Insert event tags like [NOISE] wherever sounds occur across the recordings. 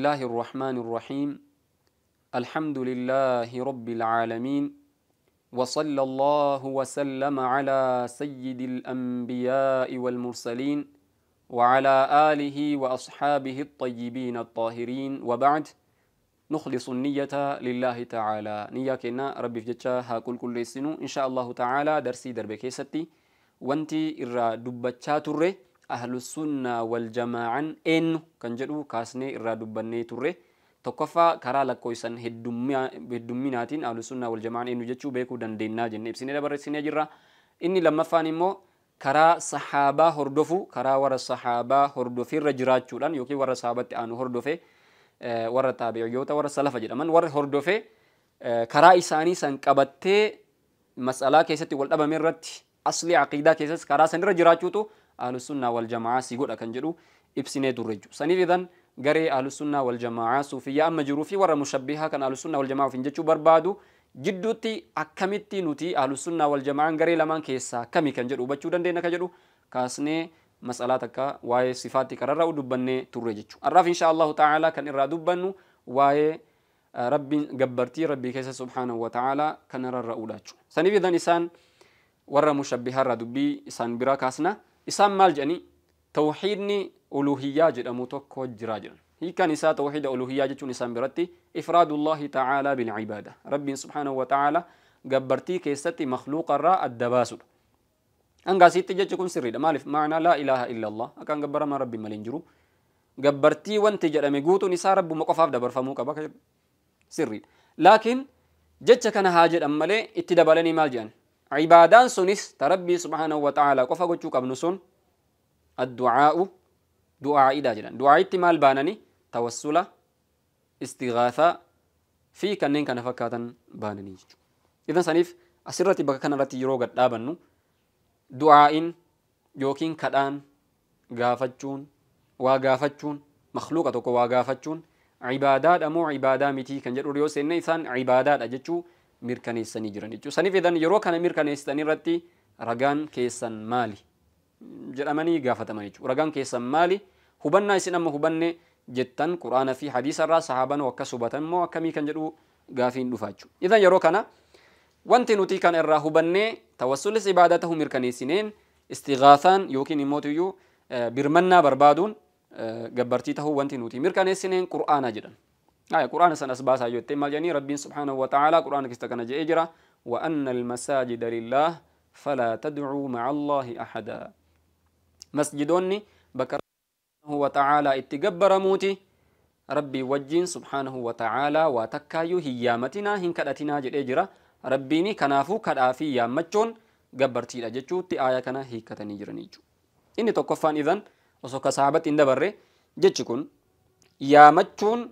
الله الرحمن الرحيم الحمد لله رب العالمين وصلى الله وسلم على سيد الأنبياء والمرسلين وعلى آله وأصحابه الطيبين الطاهرين وبعد نخلص النية لله تعالى نية كنا ربي فجتشا هاكل كل سنو إن شاء الله تعالى درسي دربكي ستي وانتي إرى دبتشا تره ahlu sunnaa wal jamaa'an eenyu kan jedhu kaasnee irraa dubbannee turre tokkoffaa karaa lakkoofsan heddumminaatiin ahlu sunnaa wal jamaa'an eenyu jechuu beekuu dandeennaa jenne ibsinee dabarsinee jirra inni lammaffaan immoo karaa sahaabaa hordofu karaa warra sahaabaa hordofirra jiraachuudhaan yookiin warra sahaabatti aanu hordofe warra taabi'iyyoota warra salafa jedhaman warra hordofe karaa isaanii san qabattee mas'alaa keessatti wal dhabame irratti asli aqiidaa keessas karaa sanirra jiraachuutu ahlusunnaa wal jamaa sigodha kan jedhu ibsinee turre jechuudha. Saniif idan garee ahlusunnaa wal jamaa suufiyyaa amma jiruu fi warra mushabbihaa kan ahlusunnaa wal jamaa ofiin jechuu barbaadu jidduutti akkamitti nuti ahlusunnaa wal jamaan garee lamaan keessaa akkami kan jedhu hubachuu dandeenya kan jedhu kaasnee masalaa takka waa'ee sifaatti kararraa dubbannee turre jechuudha. Har'aaf inshaallahu ta'aalaa kan irraa dubbannu waa'ee rabbiin gabbartii rabbii keessa subhaanahu wa ta'aalaa kan irra ra'uudha jechuudha. Saniif idan isaan warra mushabbiharraa dubbii isaan biraa kaasna isaan maal jedhanii tawxiidni uluhiyyaa jedhamu tokko jiraa jiran hiikan isaa tawxiida uluhiyyaa jechuun isaan biratti ifraadullahi tacaalaa bilcibaada rabbiin subxaanahu watacaalaa gabbartii keessatti makluuqarraa adda baasudha hanga asitti jechi kun sirriidha maaliif maanaa laa ilaaha illa allah akkaan gabbaramaa rabbi mal hin jiru gabbartii wanti jedhame guutuun isaa rabbuma qofaaf dabarfamuu qaba sirriidha laakiin jecha kana haa jedhan malee itti dabalanii maal jedhan عبادان سنس تربي سبحانه وتعالى قف قوتشو قبن سن الدعاء دعاء إذا جدا دعاء اتمال بانني توسل استغاثة في كنين كان فكاتا بانني إذا سنيف أسرة بك كان رتي يروغ الدابنو دعاء يوكين كدان غافتشون وغافتشون مخلوقة وغافتشون عبادات أمو عبادات متي كان جدو ريوسين إنسان عبادات أجتشو mirkaneessanii jiran jechuudha. Saniif edan yeroo kana mirkaneessitanii irratti ragaan keessan maali jedhamanii gaafataman jechuudha. Ragaan keessan maali hubannaa isin amma hubanne jettan quraana fi hadiisa irraa sahaabaan akkas hubatan immoo akkamii kan jedhu gaafiin dhufa jechuudha. Idan yeroo kana wanti nuti kan irraa hubannee tawassulis ibaadaa ta'uu mirkaneessineen istigaasaan yookiin immoo birmannaa barbaaduun gabbartii ta'uu wanti nuti mirkaneessineen quraana jedhan. quraana قرآن baasaa jette maal jedhanii rabbiin subhaanahu wa ta'aalaa quraana keessa kana jedhee وأن المساجد لله فلا تدعوا مع الله أحدا مسجدوني بكر سبحانه وتعالى اتقبر موتي ربي وجين سبحانه وتعالى واتكا يهي وتكايو هيامتنا هن كدتنا ربي ني كنافو كدافي يامتشون جبرتي لجتشو تي آية كنا هي كتني جرنيجو إني توقفان إذن وسوك صحابة إندبر جتشكون يامتشون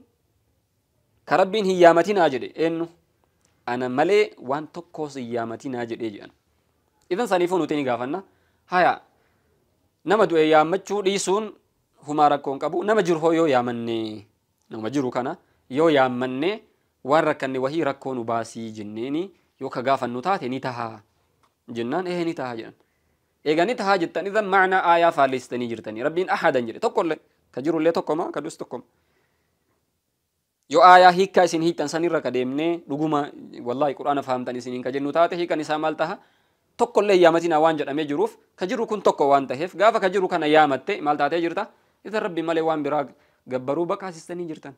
ka rabbiin hin yaamatinaa jedhe eenyu ana malee waan tokkos hin yaamatinaa jedhee jedhan idan saniifuu nuti ni gaafanna haya nama du'e yaammachuu dhiisuun humaa rakkoon qabu nama jiru hoo yoo yaamanne nama jiru kana yoo yaammanne waan rakkanne wahii rakkoo nu baasii jenneeni yoo ka gaafannu taate ni tahaa jennaan ee ni tahaa jedhan eeganii tahaa jettan idan macnaa aayaa faalleessitanii jirtanii rabbiin ahadan jedhe tokkollee ka jirullee tokkoma ka dus tokkoma yo aayaa hiikaa isin hiitan sanirra kadeemnee dhuguma wallaahi quraana fahamtan isiniin ka jennu taate hiikan isaa maal taha tokkollee yaamatinaa waan jedhamee jiruuf ka jiru kun tokko waan taheef gaafa ka jiru kana yaamatte maal taatee jirta isa rabbi malee waan biraa gabbaruu bakaasistanii jirtan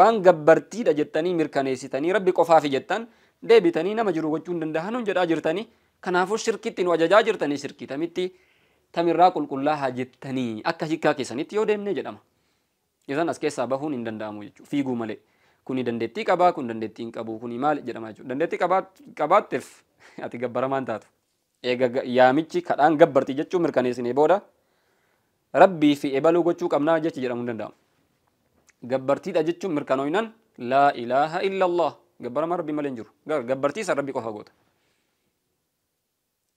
waan gabbartiidha jettanii mirkaneessitanii rabbi qofaafi jettan deebitanii nama jiru gochuun danda'an jedhaa jirtanii kanaafuu shirkitti nu ajajaa jirtanii shirkii tamitti tamirraa qulqullaa haa jettanii akka hiikaa keessanitti yoo deemnee jedhama. isaan as keessaa bahuun hin danda'amu jechuudha fiiguu malee kuni dandeettii qabaa kun dandeettii hin qabu kuni maal jedhama jechuudha dandeettii qabaatteef ati gabbaramaan taatu eega yaamichi kadhaan gabbarti jechuu mirkaneessinee booda rabbii fi ebaluu gochuu qabnaa jechi jedhamu hin danda'amu gabbartiidha jechuun mirkanooynan laa ilaaha illallah gabbaramaa rabbii malee hin jiru gabbartiisa rabbii qofa goota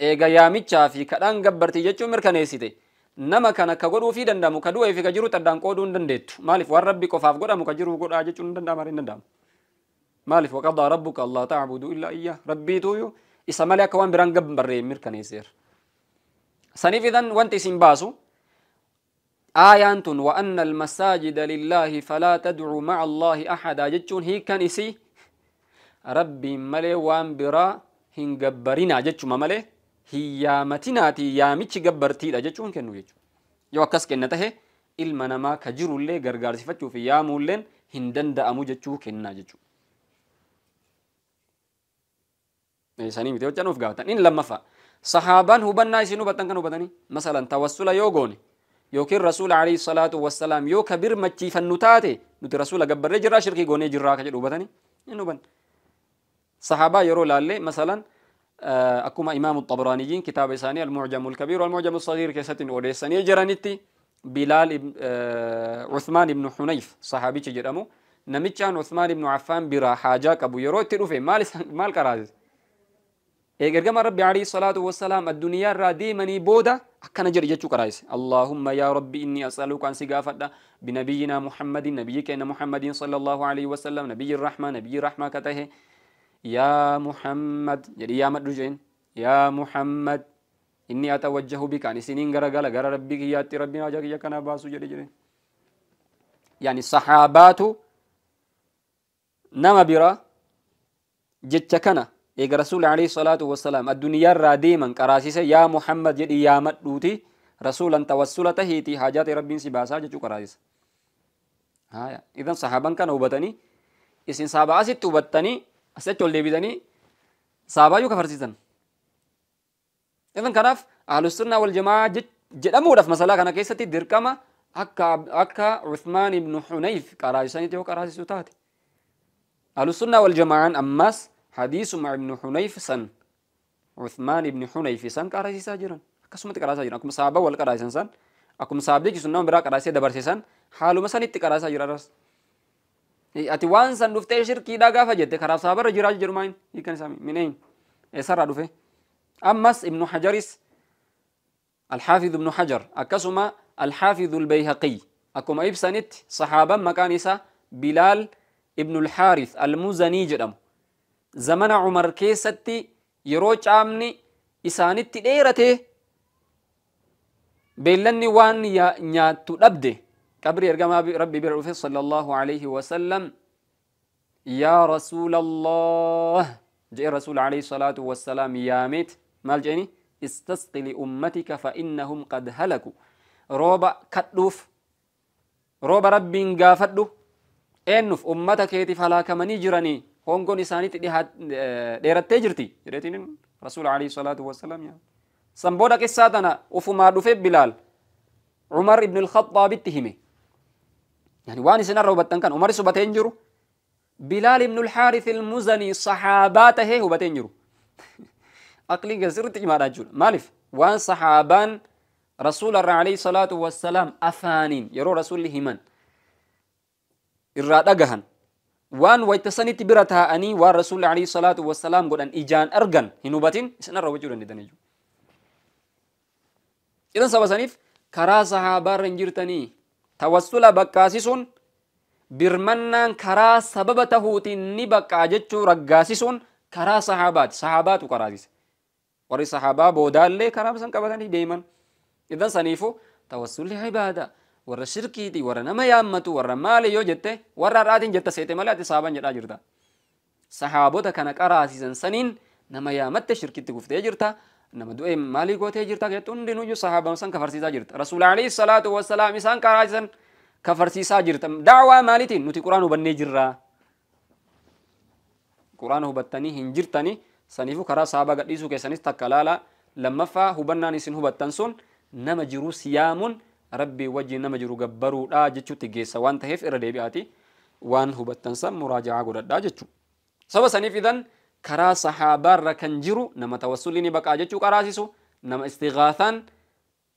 eega yaamichaa fi kadhaan gabbartii jechuun mirkaneessite. nama kana ka godhuu fi danda'amu ka du'ee fi ka jiru addaan qooduu hin dandeettu maaliif waan rabbi qofaaf godhamu ka jiru godhaa jechuun hin danda'ama hin danda'amu maaliif waqadaa rabbuka allaa tacbudu illaa iyyaa rabbiituuyu isa malee akka waan biraan gabbarree mirkaneesseera saniif idan wanti isin baasu aayaan tun wa anna almasaajida lillaahi falaa tadcuu maca allaahi axadaa jechuun hiikan isii rabbiin malee waan biraa hin gabbarinaa jechuma malee hiyyamatinaati yaamichi gabbartiidha jechuun kennu jechuudha. Yoo akkas kenna tahe ilma namaa ka jirullee fi yaamuulleen hin danda'amu jechuu kennaa jechuudha. Sanii miti hojjanuuf gaafatan. Inni lammaffaa sahaabaan hubannaa isin hubatan kan hubatanii masalan tawassula yoo goone yookiin rasuula alayhi salaatu wassalaam yoo kabir machiifannu taate nuti rasuula gabbarree jirraa shirkii goonee jirraa ka jedhu hubatanii hin hubanne. Sahaabaa yeroo laallee masalan. akkuma imaamu xabiraaniyiin kitaaba isaanii almuujamu alkabiir walmuujamu sagiir keessatti nu odeessanii jiranitti bilaal uthmaan ibnu hunayf sahaabichi jedhamu namichaan uthmaan ibnu affaan biraa haajaa qabu yeroo itti dhufe maal maal qaraase ergama rabbi alayhi salaatu wasalaam addunyaa irraa deemanii booda akkana jedhe jechuu qaraase allaahumma yaa rabbi inni as'aluka an si gaafadha binabiyyinaa muhammadin nabiyyi keenya muhammadin sala allahu alayhi wasalam nabiyyi rahmaa nabiyyi rahmaa ka tahe يا محمد جدي يا jeen يا محمد إني أتوجه بك أن يعني سنين غرغل غر ربي كياتي ربنا جاك يكنا باسو جدي جدي يعني صحاباته نما برا جت كنا إيه رسول عليه الصلاة والسلام الدنيا الراديما كراسيس يا محمد جدي يا مدوتي رسولا توسلته تي حاجات ربي سباسا جتش كراسيس ها إذا صحابا كانوا بتني إسن صحابا أسي تبتني asitti ol deebitanii saabaayyuu kafarsiisan. Isin kanaaf ahlusunnaa wal jamaa jedhamuudhaaf masalaa kana keessatti dirqama akka akka Uthmaan ibn Hunayf qaraasisanitti yoo qaraasisu taate. Ahlusunnaa wal jamaa'aan ammas hadiisuma ibn Hunayf san Uthmaan ibn Hunayf san qaraasisaa jiran akkasumatti qaraasaa jiran akkuma saabaa wal qaraasisan san akkuma saabdichi sun nama biraa qaraasee dabarsee san haaluma sanitti qaraasaa jira. ati waan san dhuftee shirkiidhaa gaafa jette karaaf saabarra jiraatu jedhuma hiikan isaa mineen eessarraa dhufe ammas ibnu hajaris alxaafidu ibnu hajar akkasuma alxaafidu albayhaqii akkuma ibsanitti saxaaban maqaan isaa bilaal ibnu alxaaris almuzanii jedhamu zamana cumar keessatti yeroo caamni isaanitti dheerate beellanni waan nyaattu dhabde قبر يرغم ربي بيرفي صلى الله عليه وسلم يا رسول الله جاء رسول عليه الصلاة والسلام يا ميت مال جاني استسقي لأمتك فإنهم قد هلكوا روبا كتوف روبا ربي انقافدو انف أمتك يتف هلاك من يجرني هونكون إساني تدي آه، ديرت تجرتي رسول عليه الصلاة والسلام يا سنبودك الساتنا وفما دفب بلال عمر بن الخطاب اتهمه يعني واني سنة رو كان عمر سو بتنجرو بلال بن الحارث المزني صحاباته هو بتنجرو [LAUGHS] أقلي جزيرة ما رجل مالف وان صحابان رسول الله عليه الصلاة والسلام أفانين يرو رسول همان إراد أجهن وان ويتسني تبرتها أني والرسول عليه الصلاة والسلام قد أن إجان أرجن هنوبتين سنة رو بجورا ندنجو إذن سبا سنيف كرا صحابا رنجرتني tawassula bakkaasisuun birmannaan karaa sababa tahuutiin ni baqqaa jechuu raggaasisuun karaa sahaabaati sahaabaatu karaasise warri sahaabaa boodaallee karaa isan qabatanii deeman idan saniifu tawassulli ibaada warra shirkiiti warra nama yaammatu warra maali yoo jette warra har'aatiin jetta seete malee ati sahaaban jedhaa jirta sahaabota kana qaraasisan saniin nama yaamatte shirkitti guftee jirta nama du'e maalii gootee jirta jettu hundinuyyuu sahaabama san kafarsiisaa jirta rasuul alayhi salaatu wassalaam isaan karaajisan kafarsiisaa jirta daawaa maaliitiin nuti quraan hubannee jirraa quraan hubattanii hin jirtani saniifuu karaa sahaabaa gadhiisuu keessanis takka laala lammaffaa hubannaan isin hubattan sun nama jiru siyaamuun rabbii wajjin nama jiru gabbaruudhaa jechuutti geessa waan ta'eef irra deebi'aati waan hubattan san muraaja'aa godhadhaa jechuudha saba saniif idan karaa sahaabaarra kan jiru nama tawassulii ni baqaa jechuu qaraasisu nama istigaataan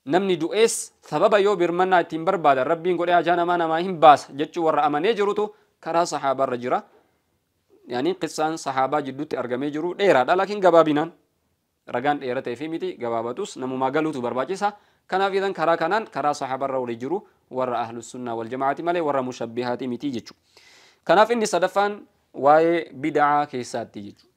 namni du'ees sababa yoo birmannaa ittiin barbaadan rabbiin godhee ajaa namaa namaa hin baasa jechuu warra amanee jirutu karaa sahaabaarra jira. يعني قصان صحابة جدوت أرجمي جرو ديرا دا لكن جبابينان رجان ديرا تيفي ميتي جبابتوس نمو ما قالوا تبرباجيسا كان في ذن كرا كانان كرا صحابة رولي جرو ورا أهل السنة والجماعة مالي ورا مشبهات ميتي جتشو كان في إني صدفان واي بدعة كيسات تيجو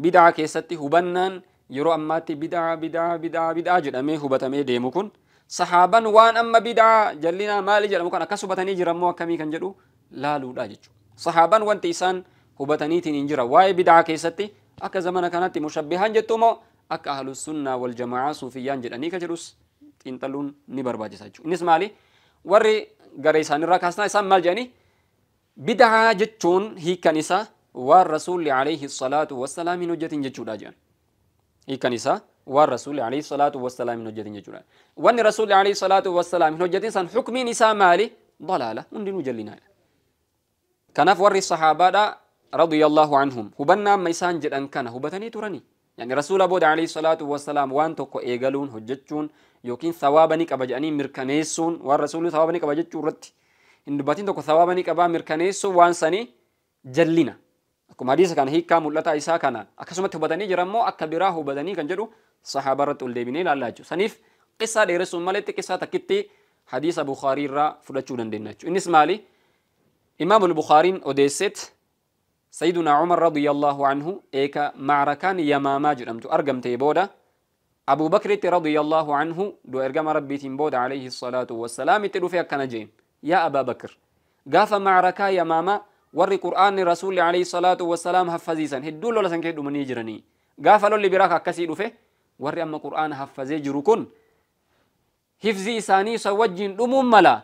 bid'aa keessatti hubannaan yeroo ammaatti bid'aa bid'aa bid'aa bid'aa jedhamee hubatamee deemu kun sahaaban waan amma bid'aa jallinaa maali jedhamu kan akkas hubatanii jirammoo akkamii kan jedhu laaluudha jechuudha sahaaban wanti isaan hubataniitiin hin jira waa'ee bid'aa keessatti akka zamana kanatti mushabbihaan jettumoo akka ahlussunnaa wal jamaa'aa suufiyyaan jedhanii ka jedhus xiinxalluun ni barbaachisa jechuudha innis maali warri garee isaanirraa kaasnaa isaan maal jedhanii bid'aa jechuun hiikan isaa والرسول عليه الصلاة والسلام من وجهة جدودا جان هي كنيسة والرسول عليه الصلاة والسلام من وجهة جدودا وان الرسول عليه الصلاة والسلام من وجهة سان حكم نساء مالي ضلالة من دين جلنا كان فور الصحابة رضي الله عنهم هبنا ميسان جد أن كان هبتني تراني يعني رسول أبو عليه الصلاة والسلام وان توك إيجالون هجتشون يوكين ثوابني كبجاني مركنيسون والرسول ثوابني كبجتشورتي إن دبتين توك ثوابني كبا مركنيسون وان سني جلنا akkuma hadiisa kana hiikkaa mul'ataa isaa kana akkasumatti hubatanii jira immoo akka biraa hubatanii kan jedhu sahaaba irratti ol deebinee ilaallaa jechuudha. Saniif qissaa dheeressuun maletti qissaa takkitti hadiisa Bukaarii irraa fudhachuu dandeenya jechuudha. Innis maali? Imaamul Bukaariin odeesseet Sayyiduna Umar radiyallahu anhu eeka macrakaan Yamaamaa jedhamtu argamtee booda أبو بكر رضي الله عنه دو إرجام ربي تنبود عليه الصلاة والسلام تلو في أكنا جين يا أبا بكر قاف معركة يا ماما warri qur'aanni rasuulli alayhi salaatu wasalaam haffaziisan hedduun lola san keedhumanii jiranii gaafa lolli biraa akkasii dhufe warri amma qur'aana haffazee jiru kun hifzi isaanii san wajjin dhumuun mala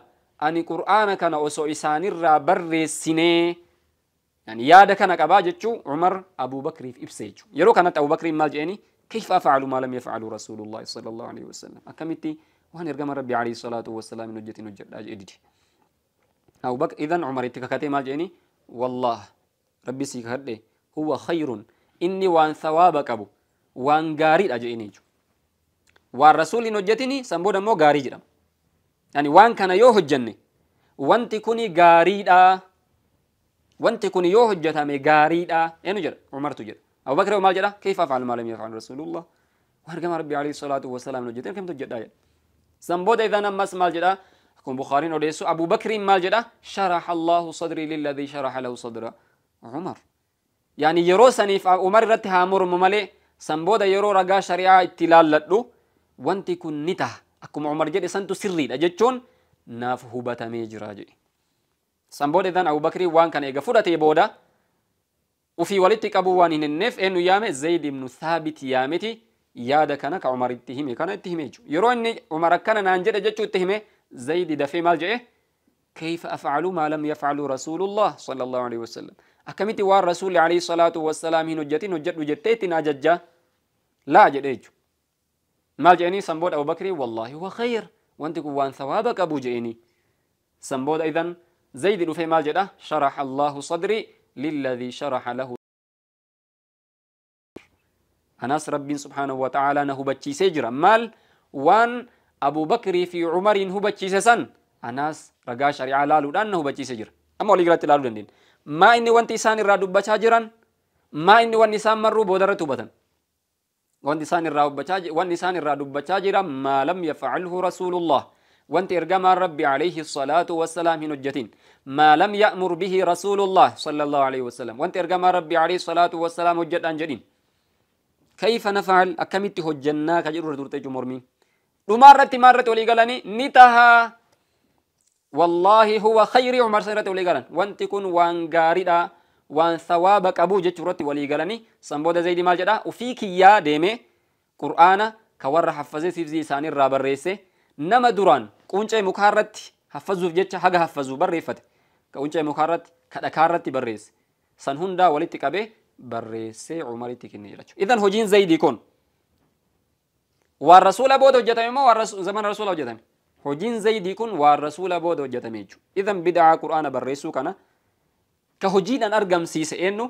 ani qur'aana kana osoo isaanirraa barreessinee yani yaada kana qabaa jechuu umar abuubakriif ibse jechuu yeroo kanatti abuubakriin maal jedheni كيف أفعل ما لم يفعله رسول الله صلى الله عليه وسلم أكملتي وأنا أرجم ربي عليه الصلاة والسلام نجتي نجت أجدي أو بك إذا عمر تككتي ما جاني والله ربي سي هو خير إني وان ثوابك أبو وان غاري أجئني جو وان رسولي نجتني سنبودا مو غاري جرم يعني وان كان يو هجني وان تكوني غاري دا وان تكوني يو هجتامي غاري دا يعني جر عمر تجر أبو بكر وما جرى كيف أفعل ما لم يفعل رسول الله وارجم ربي عليه الصلاة والسلام نجتني كم تجد آيات سنبودا إذا نمس مال جرى kun bukaariin odeessu abu bakriin maal jedha sharaxa allahu sadrii liladii sharaxa lahu sadra cumar yani yeroo saniif umar irratti haa mormu malee san booda yeroo ragaa shari'aa itti laalladhu wanti kun ni taha akkuma umar jedhe santu sirriidha jechuun naaf hubatamee jira jedhe san booda idan abu bakriin waan kana eega fudhatee booda ufii walitti qabuu waan hin henneef eenyu yaame zayd ibnu thaabit yaameti yaada kana ka umar itti hime kana itti hime jechu yeroo inni umar akkana naan jedhe jechuu itti hime زيد ده مال جئه إيه؟ كيف أفعل ما لم يفعل رسول الله صلى الله عليه وسلم أكملت وار رسول عليه الصلاة والسلام هنجتي نجت نجتيت ناججة لا جد إيه جديج مال جئني سنبود أبو بكر والله هو خير وانت وان ثوابك أبو جئني سنبود أيضا زيد في مال جئه شرح الله صدري للذي شرح له أناس رب سبحانه وتعالى نهبتشي سجرا مال وان abuu bakrii fi umariin hubachiise san anaas ragaa shari'aa laaluudhaan na hubachiise jira amma walii galatti laaluu dandeenya maa inni wanti isaan irraa dubbachaa jiran maa inni wanni isaan marruu boodarratti hubatan wanti isaan irraa dubbachaa wanni isaan irraa dubbachaa jira maa lam yafcalhu rasuulullah wanti ergamaan rabbi alayhi salaatu wassalaam hin hojjetin maa lam ya'mur bihi rasuulullah sallallahu alayhi wasallam wanti ergamaan rabbi alayhi salaatu wassalaam hojjedhaan jedhin kayfa nafaal akkamitti hojjannaa ka jedhu irra turte mormiin dhumaarratti maalirratti walii galanii ni tahaa wallaahi huwa khayrii umarsan irratti walii galan wanti kun waan gaariidha waan sawaaba qabu jechuu irratti walii galanii san booda zaydi maal jedha ufii kiyyaa deemee qur'aana ka warra haffazee sifzii isaanii irraa barreesse nama duraan quncee mukaarratti haffazuuf jecha haga haffazuuf barreeffate ka quncee mukaarratti ka dhakaarratti barreesse san hundaa walitti qabee barreessee umaritti kenne jedhachu idan hojiin zaydii kun waan rasuula booda hojjetame moo waan zaman rasuula hojjetame hojiin zaydii kun waan rasuula booda hojjetame jechuudha idan bid'aa quraana barreessuu kana ka hojiidhaan argamsiise eenyu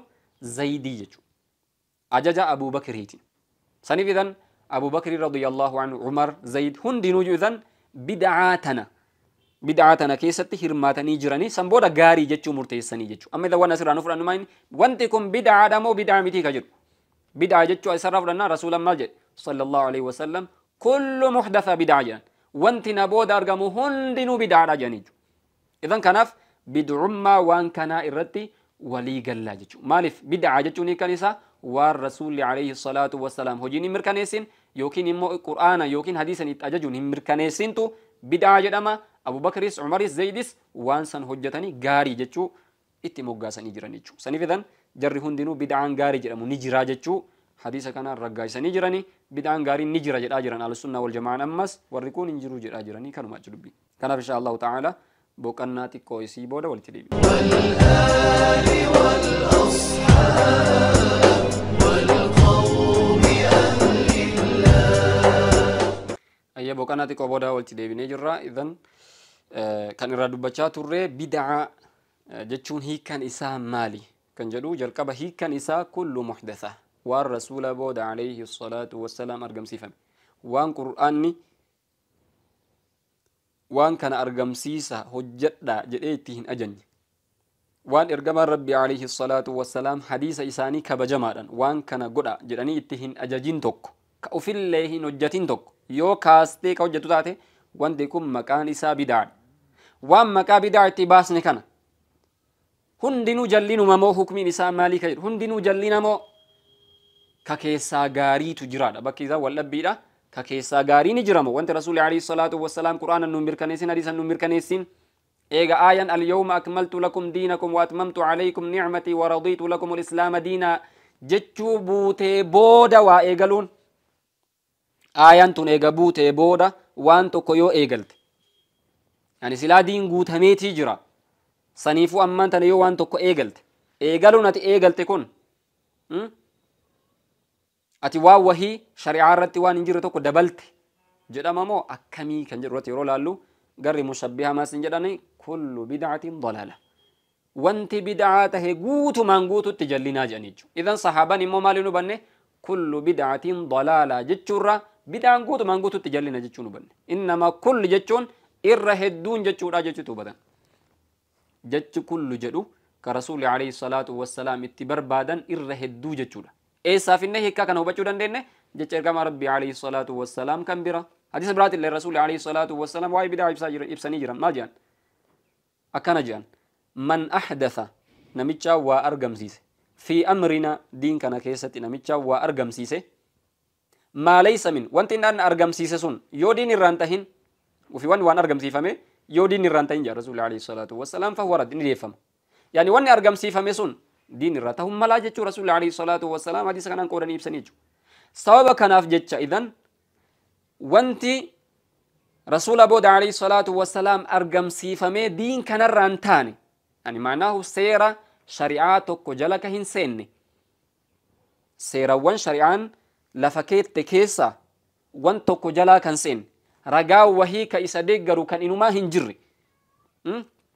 zaydii jechuudha ajaja abuubakiriitiin saniif idan abuubakiri radiyallahu anhu umar zayd hundinuu idan bid'aa tana bid'aa tana keessatti hirmaatanii jiranii san booda gaarii jechuu murteessanii jechuudha amma idan waan asirraa nu fudhannu maayini wanti kun bid'aadha moo bid'aa mitii ka jedhu bid'aa jechuu asirraa fudhannaa rasuulan maal jedhe صلى الله عليه وسلم كل محدثة بدعة جان وانت نبود أرقمو هندنو بدعة جانيج إذن كناف بدعما وان كنا إرتي ولي قلا جيجو مالف بدعة جيجوني كنسا والرسول عليه الصلاة والسلام هجيني مركنيسين يوكين إمو قرآن يوكين حديثا يتأججون هم مركنيسين تو بدعة جدما أبو بكريس عمريس زيديس وان سن هجتني غاري جيجو itti moggaasanii jiran jechuudha. Saniif idan jarri hundinuu bida'aan gaarii jedhamu حديث كان الرجايس نجرني بدان غاري نجرا جدا جران على السنة والجماعة أمس وركون نجرو جدا جراني كانوا مجربي كان إن شاء الله تعالى بوكنا تكويسي بودا والتليبي والآل والأصحاب والقوم أهل الله أي بوكنا تكو بودا والتليبي نجرا إذن kan irraa dubbachaa turre bidaca eh, jechuun hiikan isaa maali kan jedhu jalqaba hiikan isaa kullu muxdathaa والرسول بود عليه الصلاة والسلام أرقمسيفم وان قرآني وان كان أرقمسيسا هجدا جريتهن أجن وان إرقم ربي عليه الصلاة والسلام حديث إساني كبجمارا وان كان قرأ جراني اتهن أججين توك كأفي الله نجتين توك يو كاستي كوجتو تاتي وان ديكم مكان إسا بدعي وان مكا بدعي تباسني كان هندنو جلين ممو حكمين إسا مالي كجر هندنو جلين ممو ككيسا غاري تجراد بكيزا واللبيدا ككيسا غاري نجرم وانت رسول عليه الصلاة والسلام قرآن النمير كنسين حديث النمير كنسين إيغا آيان اليوم أكملت لكم دينكم وأتممت عليكم نعمتي ورضيت لكم الإسلام دينا جتشو بوتي بودا وإيغلون آيان تون إيغا بوتي بودا وان تكويو إيغلت يعني سلا دين قوتمي تجرى سنيفو أمان تنيو وان تكو إيغلت إيغلونت إيغلت كن م? ati waan wahii shari'aa irratti waan hin jirre tokko dabalte jedhama moo akkamii kan jedhu irratti yeroo laallu garri mushabbiha maas jedhani kullu bid'atin dalaala wanti bid'aa tahe guutumaan guututti jallinaa jedhan jechuudha idan sahaabaan immoo maaliin hubanne kullu bid'atin dalaala jechuurra bid'aan guutumaan guututti jallina jechuun hubanne innama kulli jechuun irra hedduun jechuudha jechuutu hubatan jechi kullu jedhu ka rasuulli alayhi salaatu wassalaam itti barbaadan irra hedduu jechuudha eessaafinne hiikkaa kana hubachuu dandeenye jecha ergamaa rabbii alayhi salaatu wassalaam kan bira hadiisa biraati illee rasuuli alayhi salaatu wassalaam waa'ee bidaa ibsaa jira ibsanii jiran maal jedhan akkana jedhan man ahdatha namichaa waa argamsiise fi amrina diin kana keessatti namichaa waa argamsiise maa laysa min wanti inni argamsiise sun yoo diin irraan tahin ufiwan waan argamsiifame yoo diin irraan tahin jedha rasuuli alayhi salaatu wassalaam fahuwa rad ni deeffama yaani wanni argamsiifame sun diin irraa ta'uu malaa jechuu rasuulli alayhi salaatu wassalaam hadiisa kanaan qoodanii ibsanii jechuudha. Sababa kanaaf jecha idan wanti rasuula booda alayhi salaatu wassalaam argamsiifamee diin kanarraa hin taane ani maanaahu seera shari'aa tokko jala ka hin seenne seerawwan shari'aan lafa keette keessa wan tokko jalaa kan seenne ragaa wahii ka isa deeggaru kan inumaa hin jirre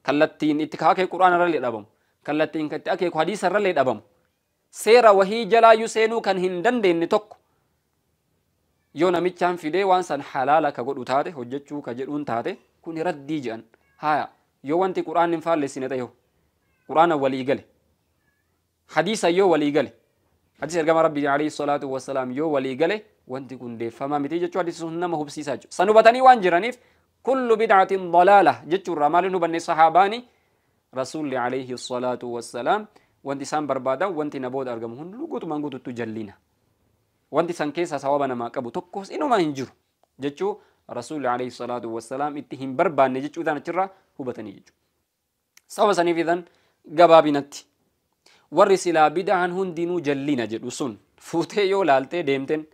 kallattiin itti kaakee quraanarra dhabamu kallattiin katti akeeku hadiisa irrallee dhabamu seera wahii jalaa yuu seenuu kan hin dandeenye tokko yoo namichaan fidee waan san halaala ka godhu taate hojjechuu ka jedhuun taate kun raddii jedhan haya yoo wanti quraan hin faallessine ta'e quraana walii gale hadiisa yoo walii gale hadiisa ergama rabbi alayhi salaatu wasalaam yoo walii gale wanti kun deeffamaa miti jechuu hadiisa sun nama hubsiisaa jiru san hubatanii waan jiraniif kullu bid'atin dalaala jechuurraa maaliin hubanne sahaabaanii رسول عليه الصلاة والسلام wanti isaan barbaadan wanti na booda argamu hunduu guutumaan guutuutti jallina wanti san keessaa sababa namaa qabu tokkos inumaa hin jiru jechuu rasuulli alayhi salaatu wassalaam itti hin barbaanne jechuudhaan achirraa hubatanii jechuudha. Sababa saniif idan gabaabinatti warri silaa bida'aan hundinuu jallina jedhu sun fuutee yoo laaltee deemteen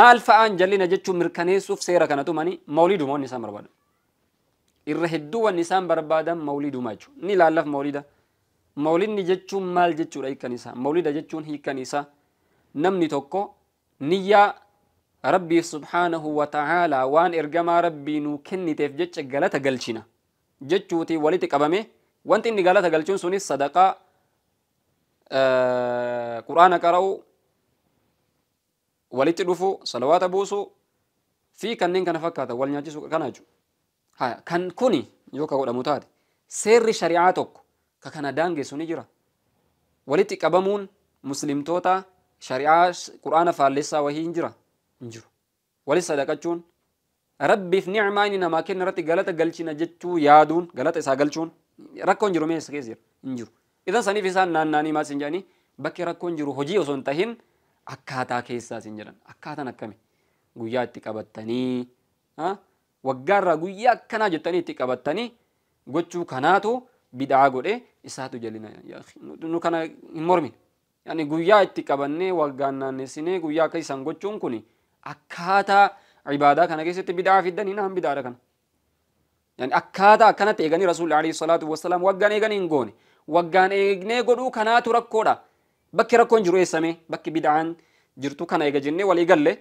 maal fa'aan jallina jechuu mirkaneessuuf seera kana tumanii mawlii dumoonni isaan barbaadan. irra hedduuwwan isaan barbaadan mawliduma jechuudha ni ilaallaf mawlida mawlidni jechuun maal jechuudha hiikan isaa mawlida jechuun hiikan isaa namni tokko niyyaa rabbii subhaanahu wa ta'aalaa waan ergamaa rabbii nuu kenniteef jecha galata galchina jechuuti walitti qabame wanti inni galata galchuun sunis sadaqaa quraana qara'u walitti dhufu salawaata buusu fi kanneen kana fakkaatan wal nyaachisuu kana jechuudha. haya kan kuni yoo ka godhamu taate seerri shari'aa tokko ka kana daangessu ni jira walitti qabamuun muslimtoota shari'aa quraana faallessaa wahii hin jira hin jiru walis sadaqachuun rabbiif ni'maa inni namaa kenna irratti galata galchina jechuu yaaduun galata isaa galchuun rakkoo hin jiru meessa keessa jira hin jiru idan saniif isaan naannaanii maas hin jedhanii bakki rakkoon jiru hojii osoo hin tahin akkaataa keessaas hin jedhan akkaataan akkami guyyaa itti qabattanii waggaarraa guyyaa akkanaa jettanii itti qabattanii gochuu kanaatu bid'aa godhe isaatu jalina nu kana hin mormine yani guyyaa itti qabannee waggaan naannessinee guyyaa akka isaan gochuun kun akkaataa ibaadaa kana keessatti bid'aa fiddan hin han bid'aadha kana yani akkaataa akkanatti eeganii rasuulli alayhi salaatu wassalaam waggaan eeganii hin goone waggaan eegnee godhuu kanaatu rakkoodha bakki rakkoon jiru eessame bakki bid'aan jirtu kana eega jennee walii galle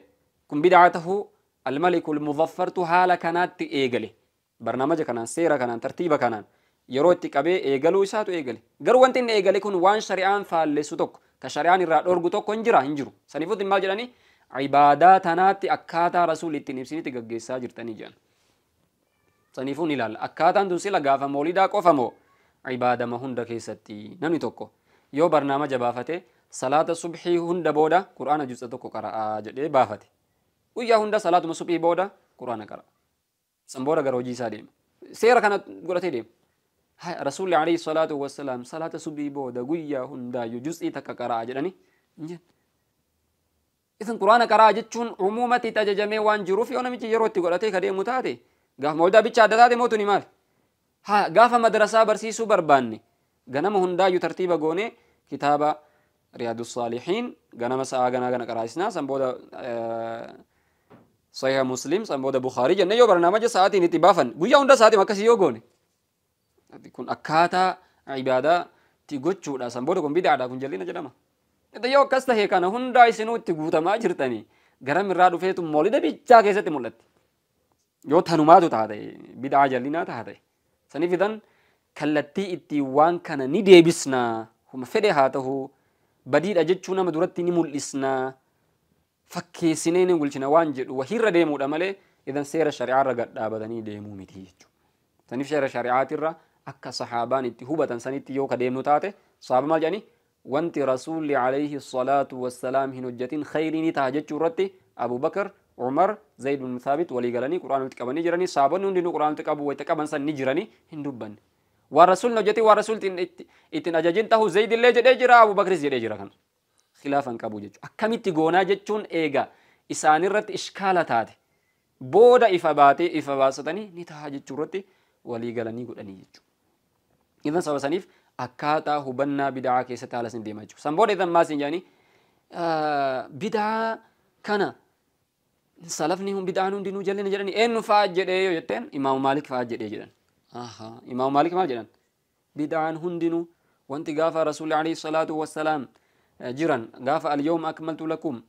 kun bid'aa tahuu الملك المظفرت هالا كانت إيجلي برنامج كانان سيرة كانان ترتيبة كانان yerootti qabee eegaluu isaatu eegale garuu wanti inni eegale kun waan shari'aan faalleessu tokko ka shari'aan irraa dhorgu tokko hin jira hin jiru saniifuu maal jedhanii cibaadaa tanaatti akkaataa rasuul ittiin ibsinitti gaggeessaa jirtanii jedhan saniifuu ni ilaalla akkaataan tun sila gaafa moolidaa qofa moo cibaadama hunda keessatti namni tokko yoo barnaama jabaafate salaata subxii hunda booda qura'aana jibsa tokko qara'aa jedhee baafate guyyaa hunda salaatuma suphii booda quraana qara san booda gara hojii isaa deema seera kana godhatee deema rasuulli alayhi salaatu wassalaam salaata suphii booda guyyaa hundaayyuu juz'ii takka qaraa jedhani isin quraana qaraa jechuun umuumatti itti ajajamee waan jiruuf yoo namichi yeroo itti godhatee ka deemu taate gaafa mooldaa bicha adda taate mootuni maal haa gaafa madrasaa barsiisuu barbaanne ganama hundaayyuu tartiiba goonee kitaaba riyaadu saalihiin ganama sa'aa ganaa gana qaraasisnaa san booda صحيح مسلم سنبودا بخاري جنة يو برنامج ساعتي نتبافا قويا هندا ساعتي مكسي يو غوني يكون أكاتا عبادة تيغوتشو دا سنبودا كون بدعا دا كون جلينا جنما إذا يو كستا هي كان هندا يسنو تيغوتا ما جرتني غرام رادو فيتو مولدا بيجا كيسة مولد يو تنماتو تهاتي بدعا جلينا تهاتي سنفذن kallattii itti waan kana ni deebisna huma fedhe haa ta'u badiidha jechuu nama duratti ni mul'isna fakkeessinee ni bulchina waan jedhu wahirra deemuudha malee idan seera shari'aarra gad dhaabatanii deemuu miti jechuudha. Saniif seera shari'aatirra akka sahaabaan itti hubatan sanitti yoo ka deemnu taate sahaaba maal jedhanii wanti rasuulli alayhi salaatu wassalaam hin hojjetin khayrii ni ta'a jechuu irratti Abu Bakar عمر زيد بن ثابت ولي قالني قرآن تقبلني جراني صابن ندين قرآن تقبل ويتقبل سن نجراني هندوبن والرسول نجتي والرسول تن اتن أجاجين تهو زيد اللي جرى أبو بكر زيد جرى كان اختلافا قبو جچو اكميتي غونا جچون ايغا اسان رت اشكالتات بودا افباتي افباستني نتا جچورتي ولي غلني غدني جچو اذا سو سنيف اكاتا هبنا بدعا كيسه تعالى سن ديما جچو سن بودا ما سن جاني آه بدعا كان سلفني هم بدعان دينو جلن جلن ان فاجد يتن امام مالك فاجد جلن اها امام مالك ما جلن بدعان هندنو وانت رسول عليه الصلاه والسلام jiran gaafa alyoom akmaltu lakum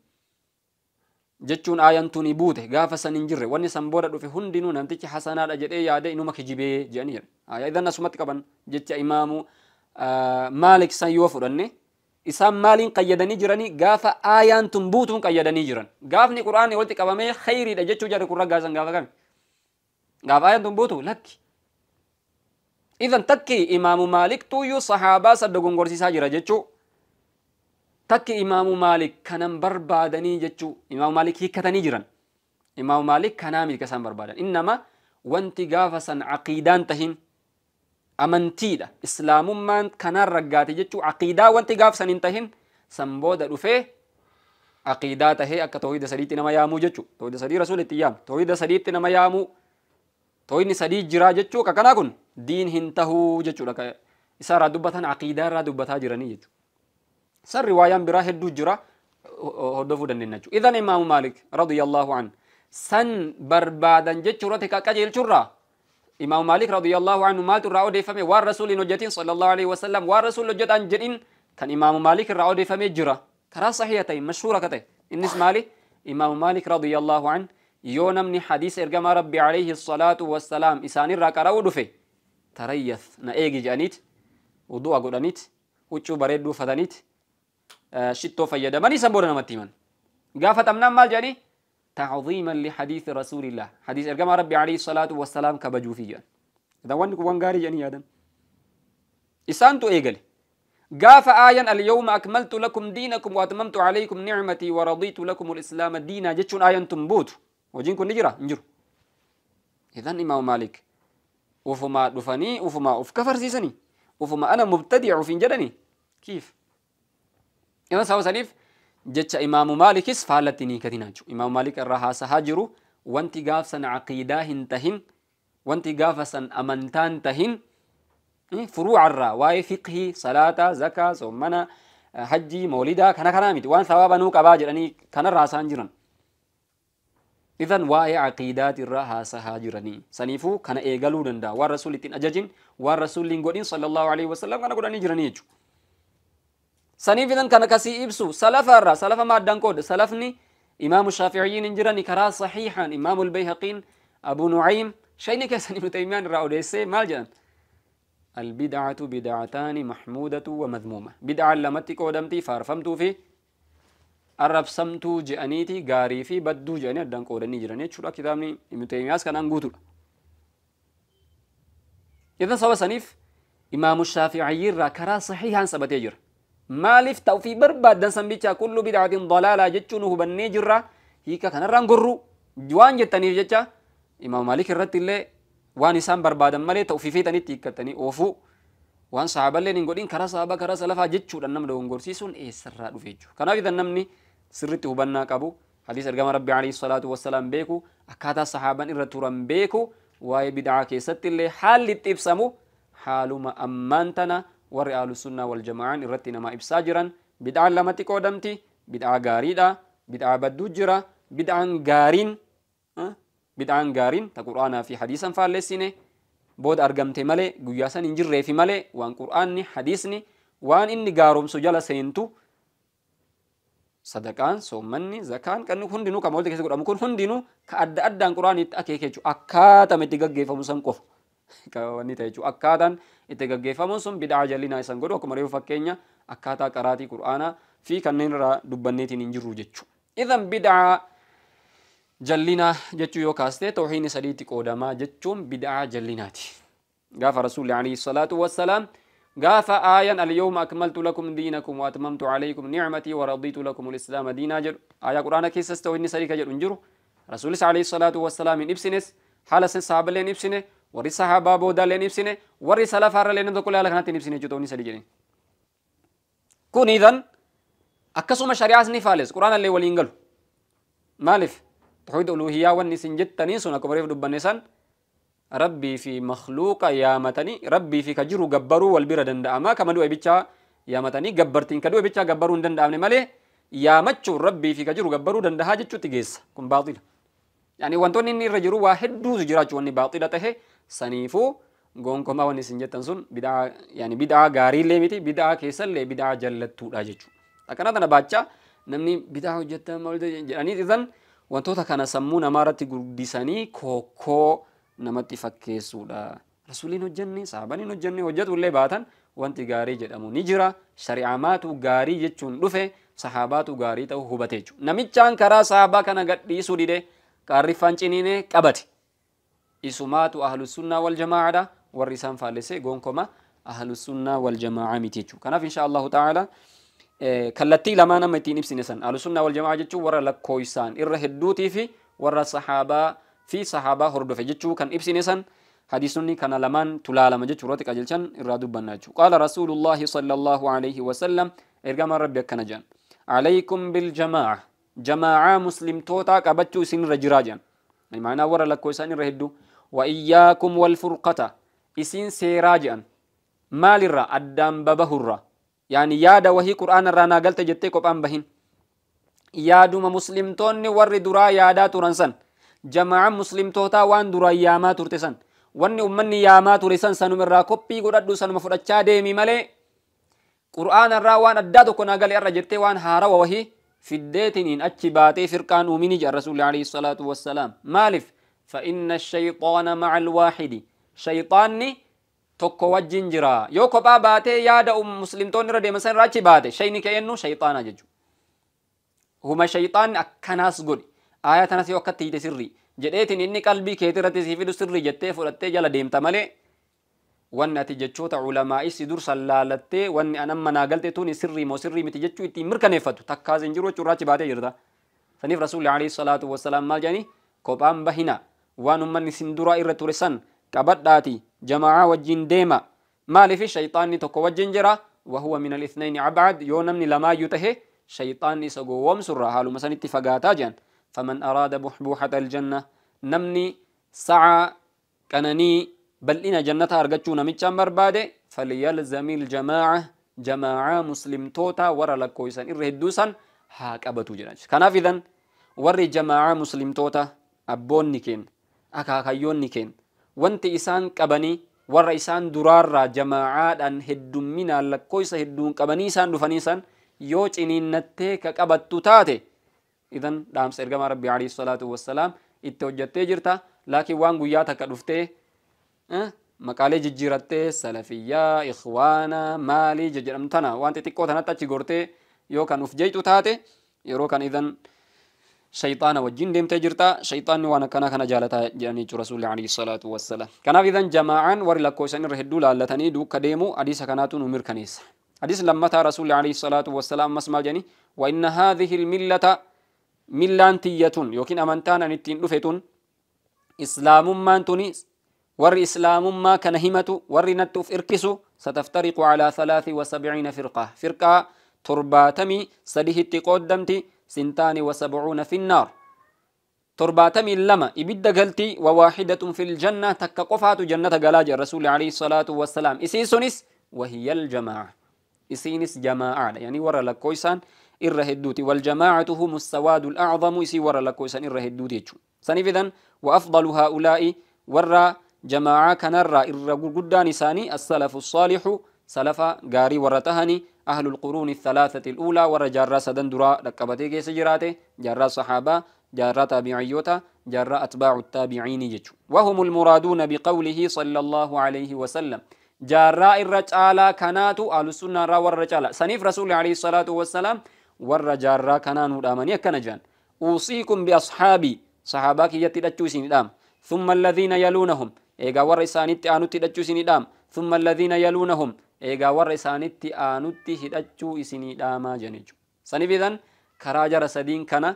jechuun aayaan tuni buute gaafa san hin jirre wanni san booda dhufe hundinuu namtichi hasanaadha jedhee yaadee inuma kijibee jedhanii jedha aayaa idan asumatti qaban jecha imaamu maalik san yoo fudhanne isaan maaliin qayyadanii jiranii gaafa aayaan tun buutuun qayyadanii jiran gaafni quraanni walitti qabamee khayriidha jechuu jedhe kun raggaa san gaafa kami gaafa aayaan tun buutu lakki idan takki imaamu maalik tuuyyuu sahaabaa sadda gongorsiisaa jira jechuu takki imaamu maalik kanan barbaadanii jechuu imaamu maalik hikkatanii jiran imaamu maalik kanaa miti kasaan barbaadan innama wanti gaafa san caqiidaan tahin amantiidha islaamummaan kanaan raggaate jechuu caqiidaa wanti gaaf san hin tahin san booda dhufee caqiidaa tahee akka tawhida sadiitti nama yaamuu jechuu tawhida sadii rasuul itti yaamu tawhida sadiitti nama yaamuu tawhidni sadii jiraa jechuu ka kanaa kun diin hin tahuu jechuudha isa irraa dubbatan caqiidaa irraa dubbataa jiranii jechuu سر روايان براه الدجرة جرا هدفو دنن نجو إذن إمام مالك رضي الله عنه سن بربادا جتشورة كاكاجيل شرا إمام مالك رضي الله عنه مال ترى أودي فمي والرسول نجتين صلى الله عليه وسلم والرسول نجت أن جرين كان إمام مالك رأى أودي فمي جرا ترى صحيحتين مشهورة كتي إنس مالي إمام مالك رضي الله عنه yoo حديث hadiisa ergamaa rabbi alayhi salaatu wassalaam isaanirraa qara'uu dhufe tarayyaf na eegi jedhaniit wudu'a godhaniit huccuu bareedduu ufataniit شتو فيدا ماني سمبورنا namatti himan أمنا مال jedhanii تعظيما لحديث رسول الله حديث ارجم ربي عليه الصلاه والسلام كبجو فيا اذا وانك وانقاري جاني يعني هذا اسانتو ايجل قاف آيا اليوم اكملت لكم دينكم واتممت عليكم نعمتي ورضيت لكم الاسلام دينا جتشون آيا تنبوت وجينكم نجرة نجر إذن امام مالك وفما دفني وفما أفكفر كفر سيسني وفما انا مبتدع في جدني كيف إمام سهو سنيف جتة إمام مالك إسفالتني كتناجو إمام مالك الرها سهاجرو وانتي قافسا عقيدة هنتهن وانتي قافسا أمنتان تهن فروع الرا واي فقه صلاة زكاة ثمنا حجي مولدا كان كرامت وان ثوابا نوك أباجر أني كان الرها سهاجرا إذن واي عقيدات الرها سهاجرني سنيفو كان إيقلو دندا والرسول تين أججن والرسول لنقودين صلى الله عليه وسلم كان قدني جرنيجو sanii fidan kana kasii ibsu salafa irraa salafa maaddan qooda salafni imaamu shaafiiciyyiin hin jirani karaa saxiixaan imaamu albayhaqiin abu nucaym shayni keessan ibnu taymiyaan irraa odeessee maal jedhan albidcatu bidcataani maxmuudatu wamadmuuma bidcaan lamatti qoodamtii faarfamtuu fi arrabsamtuu je'aniiti gaarii fi badduu je'anii addaan qoodanii jiran jechuudha kitaabni ibnu taymiyaas kanaan guutuudha idan saba saniif imaamu shaafiiciyyii irraa karaa saxiixaan sabatee jira maaliif ta'u fi barbaaddan san bichaa kullu bid'atin dalaalaa jechuun hubannee jirra hiika kanarraan gorru waan jettaniif jecha imaam maalik irratti illee waan isaan barbaadan malee ta'u fi feetanitti hiikkatanii oofuu waan sahaballeen hin godhin karaa sahabaa karaa salafaa jechuudhaan nama dogongorsiisuun eessarraa dhufe jechuudha kanaaf idan namni sirritti hubannaa qabu hadiis ergama rabbi alayhi salaatu wassalaam beeku akkaataa sahaabaan irra turan beeku waa'ee bid'aa keessatti illee haalli itti ibsamu haaluma ammaan tana warri ahlu sunnah wal jama'an irratti nama ibsajiran bid'aan lamatti qoodamti bid'aa gaariidha bid'aa badduu jira bid'aan eh? gaariin bid'aan gaariin ta qur'aanaa fi hadiisan faalleessine booda argamte malee guyyaa san hin jirreefi malee waan qur'aanni hadiisni waan inni gaaromsu jala seentu sadaqaan soommanni zakaan qanni hundinuu kan walta keessa godhamu kun hundinuu ka adda addaan qur'aanitti akeekechu akkaatama itti gaggeeffamu san qofa wanni ta'e jechuudha. Akkaataan itti gaggeeffamuun sun bid'aa jallinaa isaan godhu akkuma reefu fakkeenya akkaataa qaraatii quraanaa fi kanneen irraa dubbanneetiin hin jirru jechuudha. Idan bid'aa jallinaa jechuu yoo kaaste tawxiini sadiitti qoodamaa jechuun bid'aa jallinaati. Gaafa rasuulli alayhi salaatu wassalaam gaafa aayan alyawma akmaltu lakum diinakum wa atmamtu alaykum nicmatii wa radiitu lakum alislaama diinaa jedhu aayaa quraana keessas tawxiini sadii ka jedhu hin jiru. Rasuulis alayhi salaatu wassalaam hin ibsines haala warri sahaabaa boodaallee ni ibsine warri salafaarrallee inni tokko ilaala kanatti ni ibsine jechuudha sadi jedheen. Kun idan akkasuma shari'aas ni faales quraanallee waliin galu maaliif tawxiid uluuhiyaa wanni isin jettanii sun akka bareef dubbanne san rabbii fi makhluuqa yaamatanii rabbii fi ka jiru gabbaruu wal bira danda'ama kama du'e bichaa yaamatanii gabbartiin ka du'e bichaa gabbaruu hin danda'amne malee yaamachuun rabbii fi ka jiru gabbaruu dandahaa jechuutti geessa kun baaxila. Yani wantoonni inni irra jiru waa hedduutu jiraachuu wanni baaxila tahe saniifuu gonkomaa wanni isin jettan sun bid'aa yaani bid'aa gaariillee miti bid'aa keessallee bid'aa jallattuudha jechuudha. Akkana tana baachaa namni bid'aa hojjetan maal jedhanii dhiisan wantoota kana sammuu namaa irratti guddisanii kokkoo namatti fakkeessuudha. Rasuuliin hojjenne saabaniin hojjenne hojjetu illee baatan wanti gaarii jedhamu ni jira. Shari'amaatu gaarii jechuun dhufe sahaabaatu gaarii ta'uu hubate jechuudha. Namichaan karaa sahabaa kana gadhiisuu dide qaarriffaan ciniinee qabate. isumaatu ahlusunnaa waljamaa'aadha warri isaan faallise goonkoma ahlusunnaa waljamaa'aa miti jechuu kanaaf insha allahu ta'ala kallattii lamaa nama ittiin ibsine san ahlusunnaa waljamaa'aa jechuun warra lakkooysaan irra hedduutii fi warra sahaabaa fi sahaabaa hordofe jechuu kan ibsine san حديثني كان لمن تلالم جت شروط كجلشان إرادو بناجو قال رسول الله صلى الله عليه وسلم إرجام ربي كنجان عليكم بالجماعة جماعة مسلم توتا كبتشو سن رجراجا يعني معنا ورا لكويسان رهدو وإياكم والفرقة إسين سيراجا مال الرا أدام ببهر يعني ياد وهي قرآن الرانا قلت جتك أم بهن ياد مسلم توني ور درا يادا ترنسن جماعة مسلم توتا وان درا ياما ترتسن وان أمني ياما ترسن سنو من را كوبي قرد سنو مفرد شادي ممالي قرآن الرا وان أدادو كنا قل الرا جتك وان هارا وهي في الديتنين أتشباتي فرقان أميني جا الرسول عليه الصلاة والسلام مالف فإن الشيطان مع الواحد شيطاني tokko wajjin jira yoo kophaa baatee yaada muslimtoonni irra deeman san irraa achi baate shayni kennu shayxaana jechuudha huma shayxaanni akkanaas godhi aayaa tanas yoo akkatti hiite sirrii jedheetiin inni qalbii keetii irratti sii fidu sirrii jettee fudhattee jala deemta malee wanni ati jechoota culamaa'is si dursan laalattee wanni anan manaa galte tuni sirrii moo sirrii miti jechuu ittiin mirkaneeffatu takkaas hin jiru jechuudha achi baatee jirta saniif rasuulli alayhi salaatu wasalaam maal jedhanii kophaan bahinaa waan ummanni isin duraa irra ture san qabadhaati jama'aa wajjin deema maaliif shayxaanni tokko wajjin jira wahuwa min alithnayn abcad yoo namni lamaayyuu tahe shayxaanni isa gowwomsurra haaluma sanitti fagaataa jedhan faman araada buxbuuxata aljanna namni sacaa qananii bal'ina jannata argachuu namichaan barbaade falyalzami iljamaaca jamaacaa muslimtoota warra lakkooysan irra hedduusan haa qabatu jedhan kanaaf idan warri jamaaca muslimtoota abboonni keenya akaakayyoonni kenna wanti isaan qabanii warra isaan duraarraa jamaacaadhaan heddumminaan lakkoofsa hedduun qabanii isaan dhufanii san yoo ciniinnattee ka qabattu taate idan dhaamsa ergamaa rabbi alayhi salaatu wassalaam itti hojjattee jirta laakiin waan guyyaa takka dhuftee maqaalee jijjiirattee salafiyyaa ikhwaanaa maalii jedhamtana waan xixiqqoo tanatti achi gortee yoo kan uf jeytu taate yeroo kan idan شيطان وجين ديم تجرتا شيطان وانا كنا كنا جالتا جاني رسول الله عليه الصلاة والسلام كنا في ذن جماعا وري لكوشان رهدو لالتاني دو كديمو عديس كناتو نمير كنيس عديس لما تا رسول الله عليه الصلاة والسلام مسمى جاني وإن هذه الملة ملانتية يوكين أمانتان أمانتانا التين دفتون إسلام ما أنتوني ور إسلام ما كان همتو ور نتوف إركسو ستفترق على ثلاث وسبعين فرقة فرقة ترباتمي سديه التقود دمتي سنتان وسبعون في النار ترباتم لما إبدا قلتي وواحدة في الجنة تكقفات جنة قلاج الرسول عليه الصلاة والسلام إسيسونس وهي الجماعة إسينس جماعة يعني ورا لكويسان الرهدوتي والجماعة هم السواد الأعظم إسي ورا لكويسان الرهدوتي سنف إذن وأفضل هؤلاء ورا جماعة كنرى إر قدان ساني السلف الصالح سلف قاري ورتهني أهل القرون الثلاثة الأولى ورجار سدن درا لقبته كيس جراته جرى صحابة جرى تابعيوتا جرى أتباع التابعين يجو وهم المرادون بقوله صلى الله عليه وسلم جرى الرجال كناتو أهل السنة را والرجال سنيف رسول عليه الصلاة والسلام والرجال كنانو دامني كنجان أوصيكم بأصحابي صحابك يتدتشو دام ثم الذين يلونهم إيقا ورساني تأنو تدتشو دام ثم الذين يلونهم إيغا ور إسانيتي آنوتي هدأتشو إسيني داما جنجو سنبذن كراجر سدين كان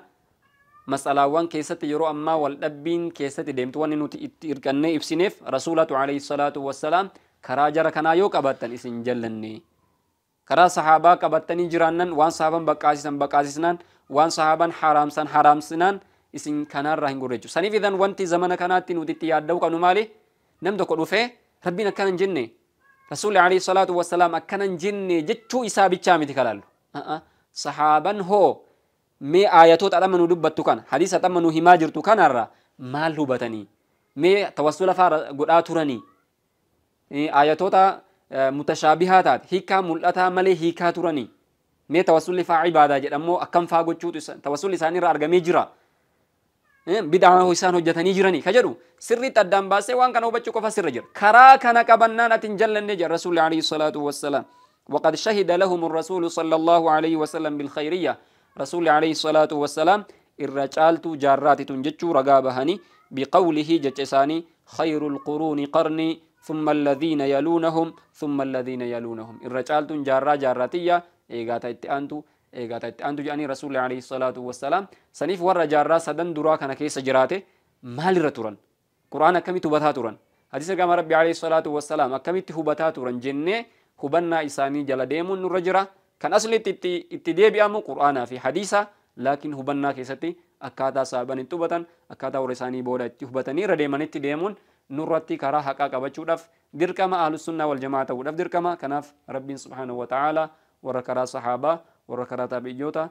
mas'alaawwan keessatti yeroo ammaa waldhabbiin keessatti deemtu wanni nuti itti hirkannee ibsineef rasuulatu alayhi salaatu wassalaam karaa jara kanaa yoo qabattan isin jallanne karaa sahaabaa qabattanii jiraannan waan sahaaban baqaasisan baqaasisnaan waan sahaaban haraamsan haraamsinaan isin kanarraa hin gurrechu saniif idan wanti zamana kanaatti nuti itti yaadda'u qabnu maali nam tokko dhufee rabbiin akkana hin jenne rasuulli alayhi salaatu wasalaam akkana hin jenne jechuu isaa bichaa miti kalaallu sahaabaan hoo mee aayatoota adhamma nu dubbattu kana hadiisa adhamma nu himaa jirtu kanarra maal hubatanii mee tawassula fa'aa godhaa turanii aayatoota mutashaabihaa taate hiikaa mul'ataa malee hiikaa turanii mee tawassulli fa'aa ibaadaa jedhamoo akkam fa'aa gochuutu tawassulli isaaniirra argamee jira. Eh, bid'aa isaan hojjetanii jiranii ka jedhu sirriitti addaan baasee waan kana hubachuu qofa sirra jira karaa kana qabannaan ati hin jallanne jedha rasuulli alayhi salaatu wassalaam وقد شهد لهم الرسول صلى الله عليه وسلم بالخيرية رسول عليه الصلاة والسلام الرجالت جارات تنجتشو رقابهني بقوله جتساني خير القرون قرني ثم الذين يلونهم ثم الذين يلونهم الرجالت جارة جاراتية إيغاتا إتأنتو eegaatatti antu jedhanii rasuulli alayhi salaatu wassalaam saniif warra jaarraa sadan duraa kana keessa jiraate maalirra turan quraan akkamitti hubataa turan hadiisa gama rabbi alayhi salaatu wassalaam akkamitti hubataa turan jennee hubannaa isaanii jala deemuun nurra jira kan aslitti itti itti deebi'amu quraanaa fi hadiisa laakiin hubannaa keessatti akkaataa saaban itti hubatan akkaataa warra isaanii booda itti hubatanii irra deemanitti deemuun nurratti karaa haqaa qabachuudhaaf dirqama ahlusunnaa wal jamaa ta'uudhaaf dirqama kanaaf rabbiin subhaanahu wa ta'aalaa warra karaa sahaabaa warra karaa taabi'iyyoota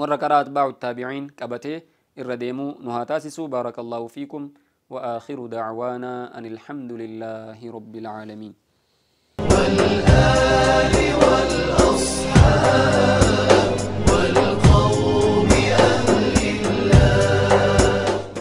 warra karaa atbaa'u taabi'iin qabatee irra deemuu nu haa taasisu baarakallahu fiikum وآخر دعوانا أن الحمد لله رب العالمين والآل والأصحاب